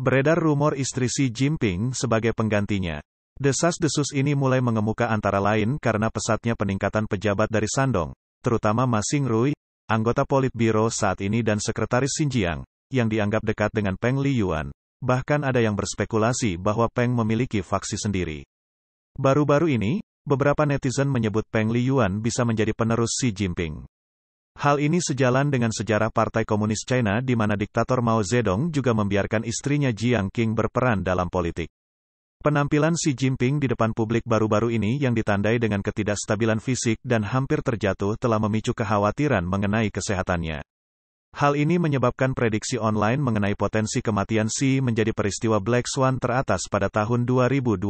Beredar rumor istri Xi Jinping sebagai penggantinya. Desas-desus ini mulai mengemuka antara lain karena pesatnya peningkatan pejabat dari Sandong, terutama Ma Rui, anggota Politbiro saat ini dan Sekretaris Xinjiang, yang dianggap dekat dengan Peng Liyuan. Bahkan ada yang berspekulasi bahwa Peng memiliki faksi sendiri. Baru-baru ini, beberapa netizen menyebut Peng Liyuan bisa menjadi penerus Xi Jinping. Hal ini sejalan dengan sejarah Partai Komunis China di mana diktator Mao Zedong juga membiarkan istrinya Jiang Qing berperan dalam politik. Penampilan Xi Jinping di depan publik baru-baru ini yang ditandai dengan ketidakstabilan fisik dan hampir terjatuh telah memicu kekhawatiran mengenai kesehatannya. Hal ini menyebabkan prediksi online mengenai potensi kematian Xi menjadi peristiwa Black Swan teratas pada tahun 2024.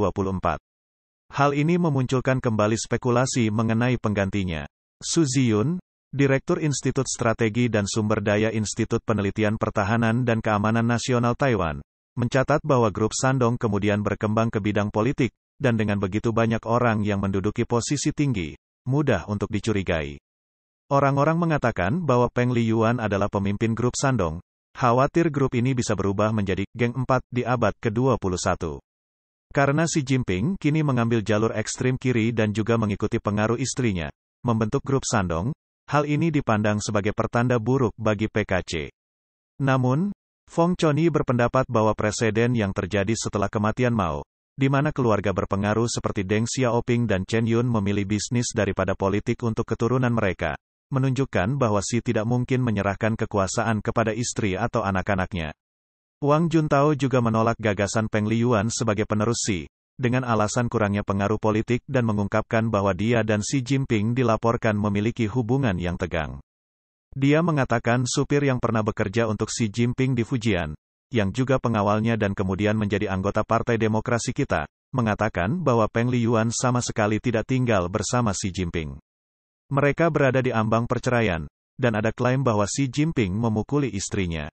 Hal ini memunculkan kembali spekulasi mengenai penggantinya. Su Ziyun, Direktur Institut Strategi dan Sumber Daya Institut Penelitian Pertahanan dan Keamanan Nasional Taiwan, mencatat bahwa grup Sandong kemudian berkembang ke bidang politik, dan dengan begitu banyak orang yang menduduki posisi tinggi, mudah untuk dicurigai. Orang-orang mengatakan bahwa Peng Liyuan adalah pemimpin grup Sandong, khawatir grup ini bisa berubah menjadi geng 4 di abad ke-21. Karena Xi Jinping kini mengambil jalur ekstrim kiri dan juga mengikuti pengaruh istrinya, membentuk grup Sandong, Hal ini dipandang sebagai pertanda buruk bagi PKC. Namun, Fong Choni berpendapat bahwa presiden yang terjadi setelah kematian Mao, di mana keluarga berpengaruh seperti Deng Xiaoping dan Chen Yun memilih bisnis daripada politik untuk keturunan mereka, menunjukkan bahwa Xi tidak mungkin menyerahkan kekuasaan kepada istri atau anak-anaknya. Wang Juntao juga menolak gagasan Peng Liyuan sebagai penerus Xi, dengan alasan kurangnya pengaruh politik dan mengungkapkan bahwa dia dan Xi Jinping dilaporkan memiliki hubungan yang tegang. Dia mengatakan supir yang pernah bekerja untuk Xi Jinping di Fujian, yang juga pengawalnya dan kemudian menjadi anggota Partai Demokrasi kita, mengatakan bahwa Peng Liyuan sama sekali tidak tinggal bersama Xi Jinping. Mereka berada di ambang perceraian, dan ada klaim bahwa Xi Jinping memukuli istrinya.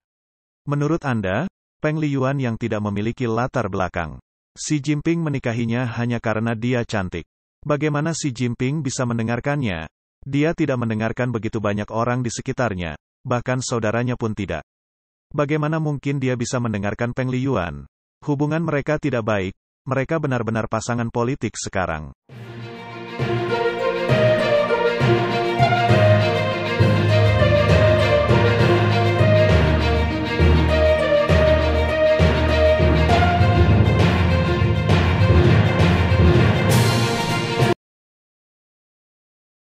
Menurut Anda, Peng Liyuan yang tidak memiliki latar belakang Xi Jinping menikahinya hanya karena dia cantik. Bagaimana Xi Jinping bisa mendengarkannya? Dia tidak mendengarkan begitu banyak orang di sekitarnya, bahkan saudaranya pun tidak. Bagaimana mungkin dia bisa mendengarkan Peng Liyuan? Hubungan mereka tidak baik, mereka benar-benar pasangan politik sekarang.